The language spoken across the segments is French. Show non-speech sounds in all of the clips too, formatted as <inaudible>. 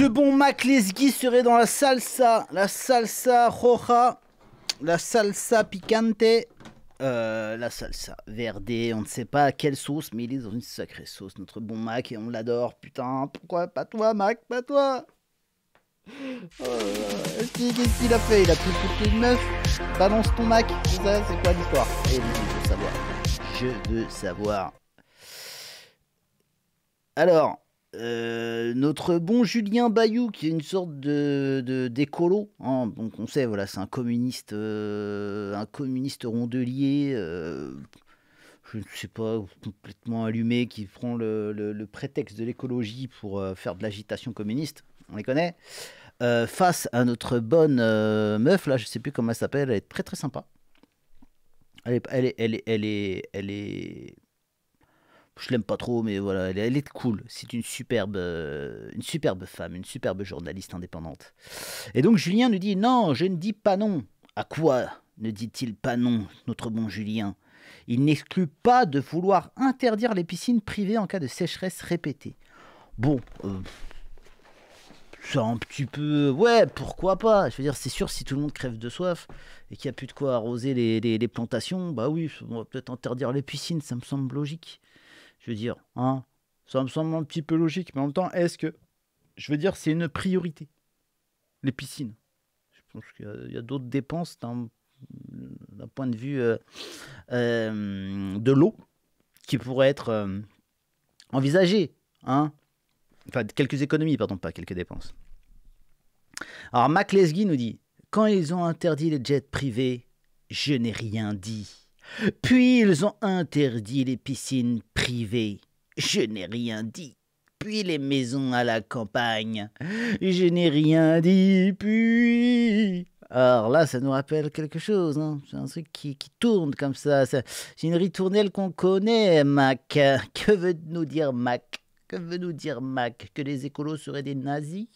Ce bon Mac Lesgui serait dans la salsa, la salsa roja, la salsa picante, euh, la salsa verde, on ne sait pas quelle sauce, mais il est dans une sacrée sauce, notre bon Mac, et on l'adore. Putain, pourquoi pas toi, Mac, pas toi oh Qu'est-ce qu'il a fait Il a plus foutu de meufs Balance ton Mac, c'est quoi l'histoire je eh, veux savoir. Je veux savoir. Alors, euh, notre bon Julien Bayou, qui est une sorte de d'écolo, hein. donc on sait, voilà, c'est un communiste, euh, un communiste rondelier, euh, je ne sais pas, complètement allumé, qui prend le, prétexte de l'écologie pour faire de l'agitation communiste, on les connaît, face à notre bonne meuf, là, je sais plus comment elle s'appelle, elle est très très sympa. Elle elle est, elle elle est, elle est je l'aime pas trop, mais voilà, elle, est cool. C'est une superbe, euh, une superbe femme, une superbe journaliste indépendante. Et donc Julien nous dit Non, je ne dis pas non. À quoi ne dit-il pas non, notre bon Julien Il n'exclut pas de vouloir interdire les piscines privées en cas de sécheresse répétée. Bon. c'est euh, ça un petit peu. Ouais, pourquoi pas Je veux dire, c'est sûr, si tout le monde crève de soif et qu'il n'y a plus de quoi arroser les, les plantations, bah oui, on va peut-être interdire les piscines, ça me semble logique. Je veux dire, hein, ça me semble un petit peu logique, mais en même temps, est-ce que, je veux dire, c'est une priorité Les piscines. Je pense qu'il y a, d'autres dépenses d'un, point de vue euh, euh, de l'eau qui pourraient être euh, envisagées. Hein enfin, quelques économies, pardon, pas quelques dépenses. Alors, Mac Lesguy nous dit Quand ils ont interdit les jets privés, je n'ai rien dit. Puis ils ont interdit les piscines privées. Je n'ai rien dit. Puis les maisons à la campagne. Je n'ai rien dit. Puis. Alors là, ça nous rappelle quelque chose. Hein. c'est un truc qui, qui, tourne comme ça. C'est une ritournelle qu'on connaît, Mac. Que veut nous dire Mac Que veut nous dire Mac Que les écolos seraient des nazis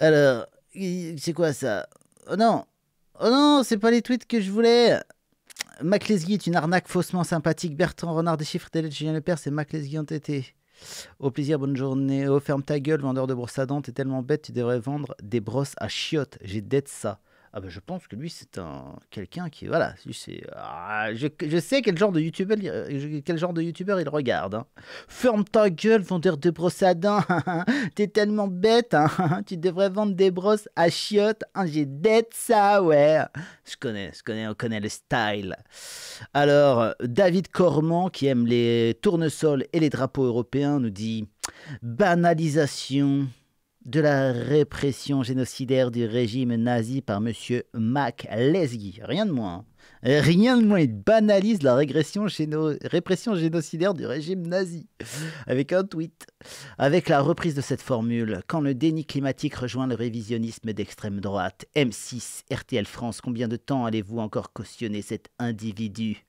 Alors, c'est quoi ça oh, Non, Oh non, c'est pas les tweets que je voulais. Mac est une arnaque faussement sympathique. Bertrand Renard des chiffres, des de Julien père, c'est Mac ont été. Au plaisir, bonne journée. Oh, ferme ta gueule, vendeur de brosses à dents. T'es tellement bête, tu devrais vendre des brosses à chiottes. J'ai dette ça ah ben je pense que lui c'est un quelqu'un qui voilà c'est ah, je, sais quel genre de youtubeur euh, quel genre de youtubeur il regarde hein. ferme ta gueule vendeur de brosses à dents <laughs> t'es tellement bête hein, <laughs> tu devrais vendre des brosses à chiottes hein, j'ai d'être ça ouais je connais je connais on connaît le style alors David Cormand qui aime les tournesols et les drapeaux européens nous dit banalisation de la répression génocidaire du régime nazi par M. Mac Lesguy. Rien de moins. Rien de moins, il banalise la régression répression génocidaire du régime nazi avec un tweet. Avec la reprise de cette formule, quand le déni climatique rejoint le révisionnisme d'extrême droite, M6, RTL France, combien de temps allez-vous encore cautionner cet individu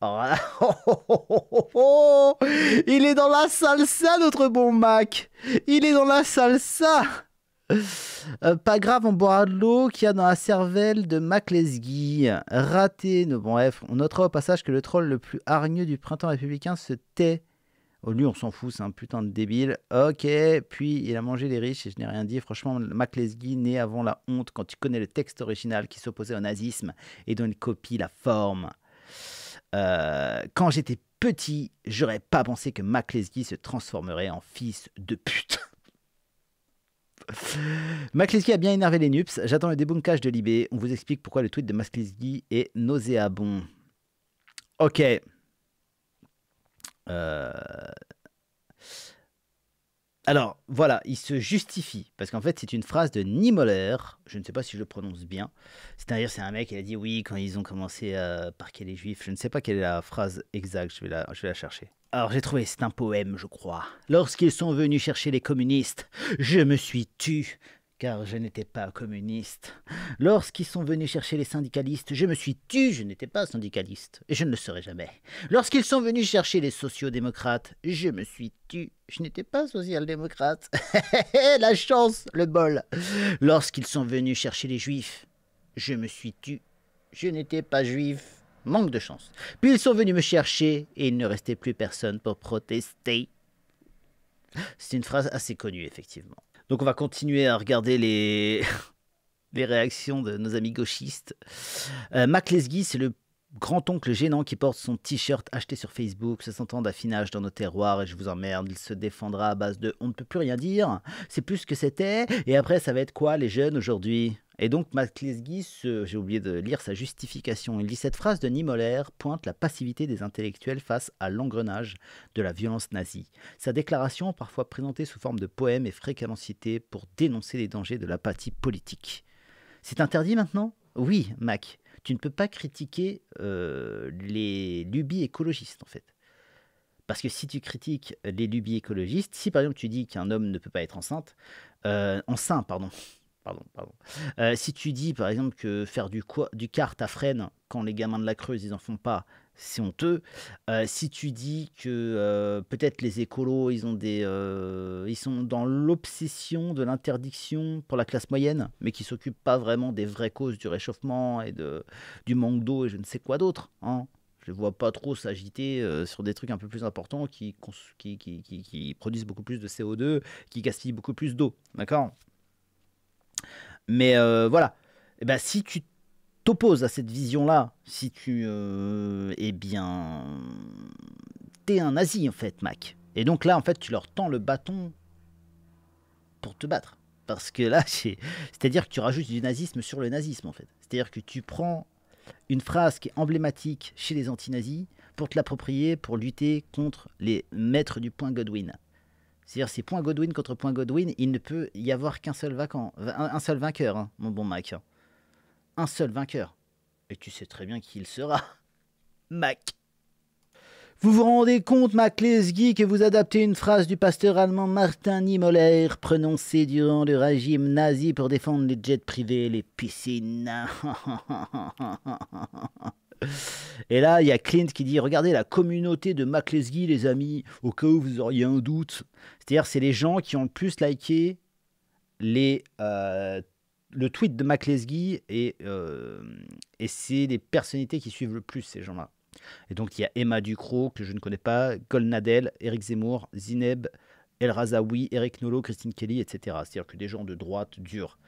oh, <laughs> oh, oh, Il est dans la salsa, notre bon Mac Il est dans la salsa euh, pas grave, on boira de l'eau qu'il y a dans la cervelle de Maclesguy. Raté. nos bon, bref, on notera au passage que le troll le plus hargneux du printemps républicain se tait. Oh, lui, on s'en fout, c'est un putain de débile. Ok, puis il a mangé les riches et je n'ai rien dit. Franchement, Maclesguy, naît avant la honte quand tu connais le texte original qui s'opposait au nazisme et dont il copie la forme. Euh, quand j'étais petit, j'aurais pas pensé que Maclesguy se transformerait en fils de pute. <laughs> Maclesky a bien énervé les nups. J'attends le débunkage de Libé. On vous explique pourquoi le tweet de Maclesky est nauséabond. Ok. Euh... Alors voilà, il se justifie, parce qu'en fait c'est une phrase de Niemöller, je ne sais pas si je le prononce bien, c'est-à-dire c'est un mec qui a dit oui quand ils ont commencé à parquer les juifs, je ne sais pas quelle est la phrase exacte, je vais la, je vais la chercher. Alors j'ai trouvé, c'est un poème je crois. Lorsqu'ils sont venus chercher les communistes, je me suis tu, car je n'étais pas communiste. Lorsqu'ils sont venus chercher les syndicalistes, je me suis tu, je n'étais pas syndicaliste, et je ne le serai jamais. Lorsqu'ils sont venus chercher les sociodémocrates, je me suis tu, je n'étais pas social-démocrate. <laughs> La chance, le bol. Lorsqu'ils sont venus chercher les juifs, je me suis tu, je n'étais pas juif. Manque de chance. Puis ils sont venus me chercher et il ne restait plus personne pour protester. C'est une phrase assez connue, effectivement. Donc on va continuer à regarder les, <laughs> réactions de nos amis gauchistes. Euh, Mac Lesguy, c'est le grand-oncle gênant qui porte son t-shirt acheté sur Facebook, se sentant d'affinage dans nos terroirs et je vous emmerde, il se défendra à base de on ne peut plus rien dire, c'est plus ce que c'était, et après ça va être quoi les jeunes aujourd'hui et donc, Mac j'ai oublié de lire sa justification, il dit Cette phrase de Niemöller pointe la passivité des intellectuels face à l'engrenage de la violence nazie. Sa déclaration, parfois présentée sous forme de poème, est fréquemment citée pour dénoncer les dangers de l'apathie politique. C'est interdit maintenant Oui, Mac tu ne peux pas critiquer euh, les lubies écologistes, en fait. Parce que si tu critiques les lubies écologistes, si par exemple tu dis qu'un homme ne peut pas être enceinte, euh, enceint, <laughs> pardon, pardon, pardon. Euh, si tu dis par exemple que faire du, quoi, du kart à freine quand les gamins de la Creuse ils n'en font pas, c'est honteux. Euh, si tu dis que euh, peut-être les écolos, ils, ont des, euh, ils sont dans l'obsession de l'interdiction pour la classe moyenne, mais qui s'occupent pas vraiment des vraies causes du réchauffement et de, du manque d'eau et je ne sais quoi d'autre. Hein. Je ne vois pas trop s'agiter sur des trucs un peu plus importants qui, qui, qui, qui produisent beaucoup plus de CO2, qui gaspillent beaucoup plus d'eau. D'accord Mais voilà. Eh ben, si tu t'opposes à cette vision-là, si tu... Euh, eh bien... T'es un nazi, en fait, Mac. Et donc là, en fait, tu leur tends le bâton pour te battre. Parce que là, <laughs> c'est-à-dire que tu rajoutes du nazisme sur le nazisme, en fait. C'est-à-dire que tu prends une phrase qui est emblématique chez les anti-nazis pour te l'approprier, pour lutter contre les maîtres du point Godwin. C'est-à-dire, c'est point Godwin contre point Godwin, il ne peut y avoir qu'un seul, seul vainqueur, hein, mon bon Mac un seul vainqueur. Et tu sais très bien qui il sera. <laughs> Mac. Vous vous rendez compte, Mac Lesgui, que vous adaptez une phrase du pasteur allemand Martin Niemöller prononcée durant le régime nazi pour défendre les jets privés les piscines. <laughs> Et là, il y a Clint qui dit Regardez la communauté de Mac Lesgui, les amis, au cas où vous auriez un doute. C'est-à-dire, c'est les gens qui ont le plus liké les euh, le tweet de McLesguy et, euh, et c'est les personnalités qui suivent le plus ces gens-là. Et donc il y a Emma Ducrot, que je ne connais pas, Col Nadel, Eric Zemmour, Zineb, El Razaoui, Eric Nolo, Christine Kelly, etc. C'est-à-dire que des gens de droite durs.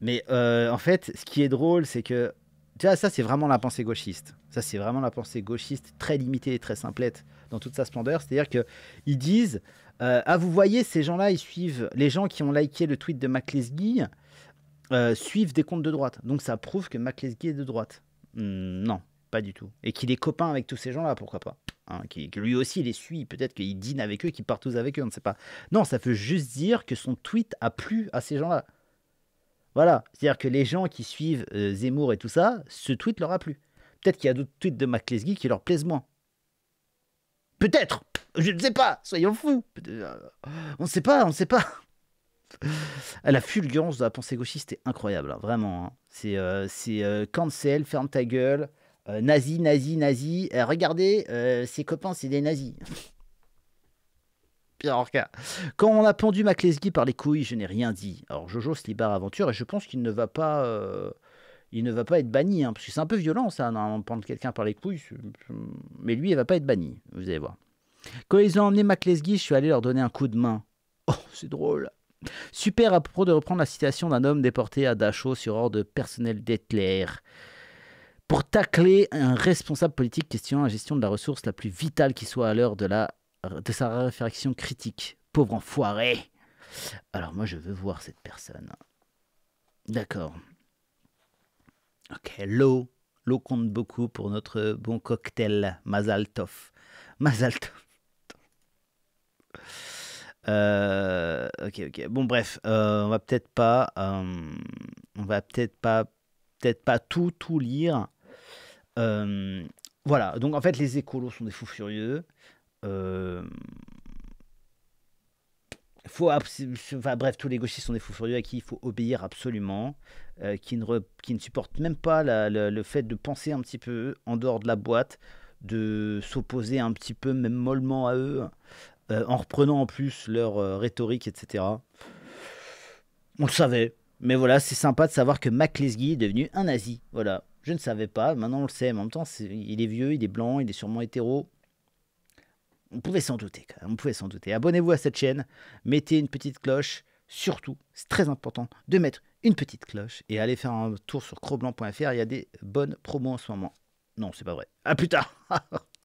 Mais euh, en fait, ce qui est drôle, c'est que ça, c'est vraiment la pensée gauchiste. Ça, c'est vraiment la pensée gauchiste très limitée et très simplette dans toute sa splendeur. C'est-à-dire qu'ils disent euh, Ah, vous voyez, ces gens-là, ils suivent les gens qui ont liké le tweet de McLesguy. Euh, suivent des comptes de droite. Donc ça prouve que McCleskey est de droite. Hmm, non, pas du tout. Et qu'il est copain avec tous ces gens-là, pourquoi pas hein, qui, lui aussi il les suit, peut-être qu'il dîne avec eux, qu'il part tous avec eux, on ne sait pas. Non, ça veut juste dire que son tweet a plu à ces gens-là. Voilà, c'est-à-dire que les gens qui suivent euh, Zemmour et tout ça, ce tweet leur a plu. Peut-être qu'il y a d'autres tweets de McCleskey qui leur plaisent moins. Peut-être Je ne sais pas, soyons fous. Euh, on ne sait pas, on ne sait pas. <laughs> la fulgurance de la pensée gauchiste est incroyable, hein, vraiment. Hein. C'est euh, euh, cancel, ferme ta gueule, euh, nazi, nazi, nazi. regardez, ses copains, c'est des nazis. <laughs> Quand on a pendu Maclesguy par les couilles, je n'ai rien dit. Alors Jojo se libère aventure et je pense qu'il ne va pas, il ne va pas être banni, hein, parce que c'est un peu violent ça, de prendre quelqu'un par les couilles. Hum, mais lui, il va pas être banni, vous allez voir. Quand ils ont emmené Maclesguy, je suis allé leur donner un coup de main. Oh, c'est drôle. Super à propos de reprendre la citation d'un homme déporté à Dachau sur ordre personnel d'Hitler pour tacler un responsable politique questionnant la gestion de la ressource la plus vitale qui soit à l'heure de, la, de sa réflexion critique. Pauvre enfoiré Alors moi je veux voir cette personne. D'accord. Ok, l'eau. L'eau compte beaucoup pour notre bon cocktail Mazaltov. Mazaltov. Euh ok, ok. Bon, bref, euh, on va peut-être pas, euh, on va peut-être pas, peut-être pas tout tout lire. Euh, voilà. Donc en fait, les écolos sont des fous furieux. faut bref, tous les gauchistes sont des fous furieux à qui il faut obéir absolument, qui, ne qui ne supportent même pas le fait de penser un petit peu en dehors de la boîte, de s'opposer un petit peu, même mollement à eux, euh, en reprenant en plus leur euh, rhétorique, etc. On le savait, mais voilà, c'est sympa de savoir que Mac est devenu un nazi. Voilà, je ne savais pas, maintenant on le sait, mais en même temps, il est vieux, il est blanc, il est sûrement hétéro. On pouvait s'en douter, on pouvait s'en douter. Abonnez-vous à cette chaîne, mettez une petite cloche, surtout, c'est très important de mettre une petite cloche et allez faire un tour sur croblanc.fr, il y a des bonnes promos en ce moment. Non, c'est pas vrai. À plus tard <laughs>